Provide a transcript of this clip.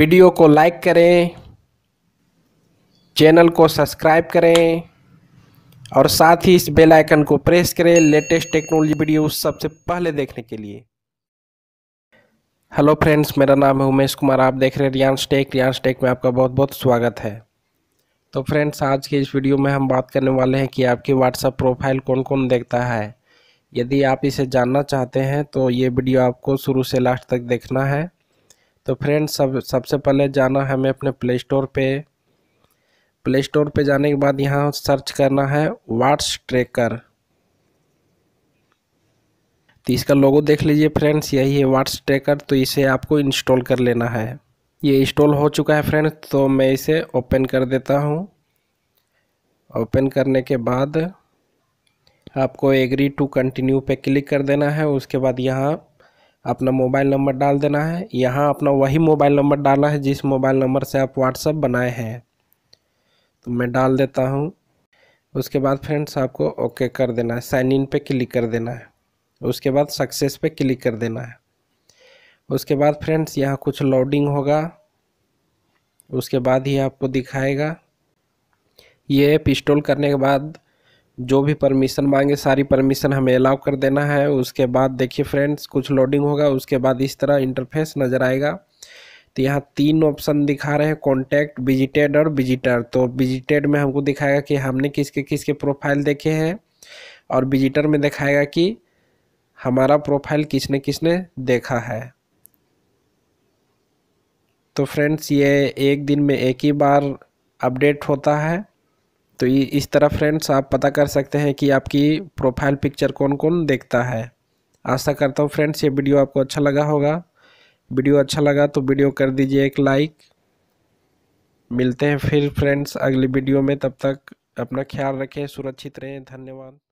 video को like करें channel को सब्सक्राइब करें और साथ ही इस बेल आइकन को प्रेस करें लेटेस्ट टेक्नोलॉजी वीडियो सबसे पहले देखने के लिए हेलो फ्रेंड्स मेरा नाम है उमेश कुमार आप देख रहे हैं रियांश टेक रियांश टेक में आपका बहुत बहुत स्वागत है तो फ्रेंड्स आज के इस वीडियो में हम बात करने वाले हैं कि आपकी व्हाट्सअप प्रोफाइल कौन कौन देखता है यदि आप इसे जानना चाहते हैं तो ये वीडियो आपको शुरू से लास्ट तक देखना है तो फ्रेंड्स सब सबसे पहले जाना है हमें अपने प्ले स्टोर पे प्ले स्टोर पे जाने के बाद यहाँ सर्च करना है वाट्स ट्रैकर तो इसका लोगो देख लीजिए फ्रेंड्स यही है वाट्स ट्रैकर तो इसे आपको इंस्टॉल कर लेना है ये इंस्टॉल हो चुका है फ्रेंड्स तो मैं इसे ओपन कर देता हूँ ओपन करने के बाद आपको एग्री टू कंटिन्यू पे क्लिक कर देना है उसके बाद यहाँ अपना मोबाइल नंबर डाल देना है यहाँ अपना वही मोबाइल नंबर डालना है जिस मोबाइल नंबर से आप व्हाट्सअप बनाए हैं तो मैं डाल देता हूँ उसके बाद फ्रेंड्स आपको ओके कर देना है साइन इन पे क्लिक कर देना है उसके बाद सक्सेस पे क्लिक कर देना है उसके बाद फ्रेंड्स यहाँ कुछ लोडिंग होगा उसके बाद ही आपको दिखाएगा ये ऐप इंस्टॉल करने के बाद जो भी परमिशन मांगे सारी परमिशन हमें अलाउ कर देना है उसके बाद देखिए फ्रेंड्स कुछ लोडिंग होगा उसके बाद इस तरह इंटरफेस नज़र आएगा तो यहाँ तीन ऑप्शन दिखा रहे हैं कॉन्टैक्ट विजिटेड और विजिटर तो विजिटेड में हमको दिखाएगा कि हमने किसके किसके प्रोफाइल देखे हैं और विजिटर में दिखाएगा कि हमारा प्रोफाइल किसने किसने देखा है तो फ्रेंड्स ये एक दिन में एक ही बार अपडेट होता है तो इस तरह फ्रेंड्स आप पता कर सकते हैं कि आपकी प्रोफाइल पिक्चर कौन कौन देखता है आशा करता हूँ फ्रेंड्स ये वीडियो आपको अच्छा लगा होगा वीडियो अच्छा लगा तो वीडियो कर दीजिए एक लाइक मिलते हैं फिर फ्रेंड्स अगली वीडियो में तब तक अपना ख्याल रखें सुरक्षित रहें धन्यवाद